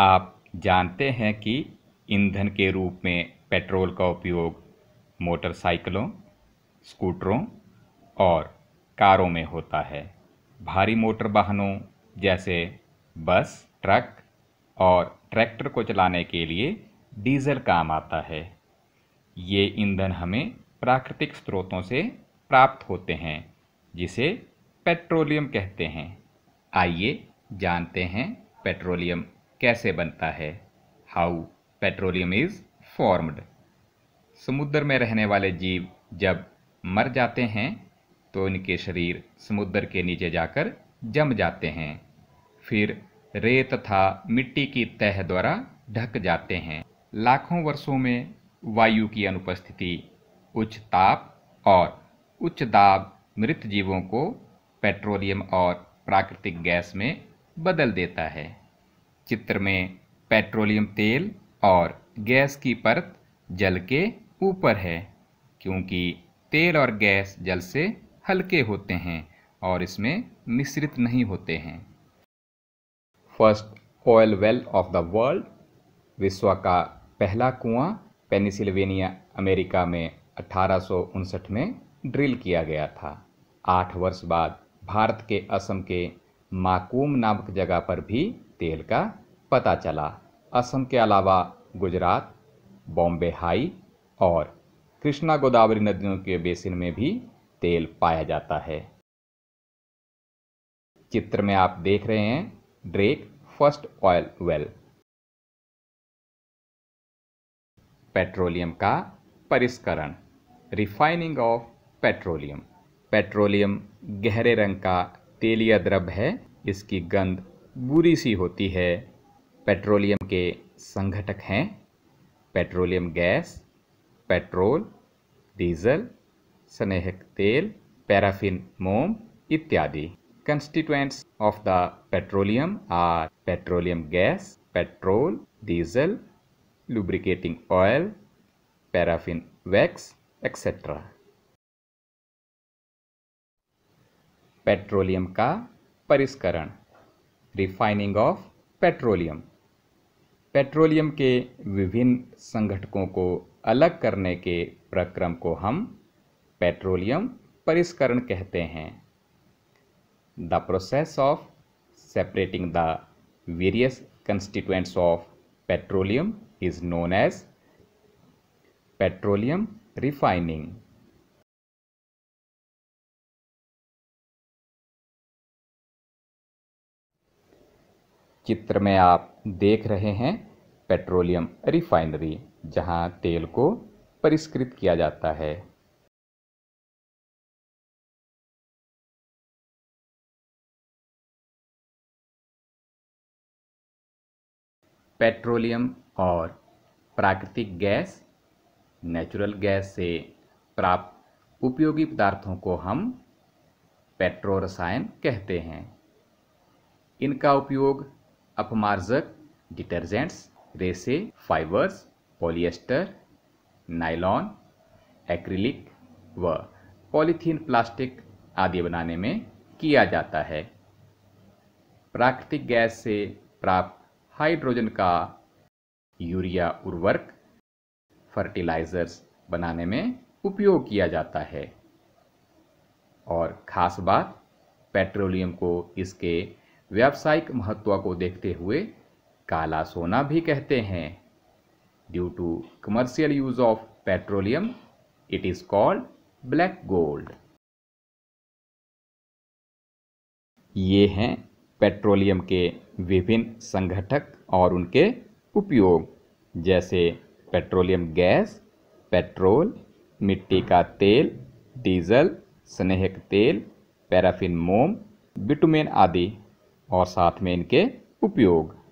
आप जानते हैं कि ईंधन के रूप में पेट्रोल का उपयोग मोटरसाइकिलों स्कूटरों और कारों में होता है भारी मोटर वाहनों जैसे बस ट्रक और ट्रैक्टर को चलाने के लिए डीजल काम आता है ये ईंधन हमें प्राकृतिक स्रोतों से प्राप्त होते हैं जिसे पेट्रोलियम कहते हैं आइए जानते हैं पेट्रोलियम कैसे बनता है हाउ पेट्रोलियम इज़ फॉर्म्ड समुद्र में रहने वाले जीव जब मर जाते हैं तो इनके शरीर समुद्र के नीचे जाकर जम जाते हैं फिर रेत तथा मिट्टी की तह द्वारा ढक जाते हैं लाखों वर्षों में वायु की अनुपस्थिति उच्च ताप और उच्च दाब मृत जीवों को पेट्रोलियम और प्राकृतिक गैस में बदल देता है चित्र में पेट्रोलियम तेल और गैस की परत जल के ऊपर है क्योंकि तेल और गैस जल से हल्के होते हैं और इसमें मिश्रित नहीं होते हैं first oil well of the world विश्व का पहला कुआं पेनिसिल्वेनिया अमेरिका में अठारह में ड्रिल किया गया था आठ वर्ष बाद भारत के असम के माकूम नामक जगह पर भी तेल का पता चला असम के अलावा गुजरात बॉम्बे हाई और कृष्णा गोदावरी नदियों के बेसिन में भी तेल पाया जाता है चित्र में आप देख रहे हैं Drake first oil well petroleum का परिष्करण रिफाइनिंग ऑफ पेट्रोलियम पेट्रोलियम गहरे रंग का तेलीय द्रव है इसकी गंध बुरी सी होती है पेट्रोलियम के संघटक हैं पेट्रोलियम गैस पेट्रोल डीजल स्नेहक तेल पैराफिन मोम इत्यादि constituents of the petroleum are petroleum gas petrol diesel lubricating oil paraffin wax etcetera petroleum का परिष्करण रिफाइनिंग ऑफ पेट्रोलियम पेट्रोलियम के विभिन्न संगठकों को अलग करने के प्रक्रम को हम पेट्रोलियम परिष्करण कहते हैं the process of separating the various constituents of petroleum is known as petroleum refining चित्र में आप देख रहे हैं पेट्रोलियम रिफाइनरी जहां तेल को परिष्कृत किया जाता है पेट्रोलियम और प्राकृतिक गैस नेचुरल गैस से प्राप्त उपयोगी पदार्थों को हम पेट्रोरसायन कहते हैं इनका उपयोग अपमार्जक डिटर्जेंट्स रेसे फाइबर्स पॉलिएस्टर नाइलॉन एक्रिलिक व पॉलीथीन प्लास्टिक आदि बनाने में किया जाता है प्राकृतिक गैस से प्राप्त हाइड्रोजन का यूरिया उर्वरक फर्टिलाइजर्स बनाने में उपयोग किया जाता है और ख़ास बात पेट्रोलियम को इसके व्यावसायिक महत्व को देखते हुए काला सोना भी कहते हैं due to commercial use of petroleum it is called black gold ये हैं पेट्रोलियम के विभिन्न संगठक और उनके उपयोग जैसे पेट्रोलियम गैस पेट्रोल मिट्टी का तेल डीजल स्नेहक तेल पैराफिन मोम बिटुमेन आदि और साथ में इनके उपयोग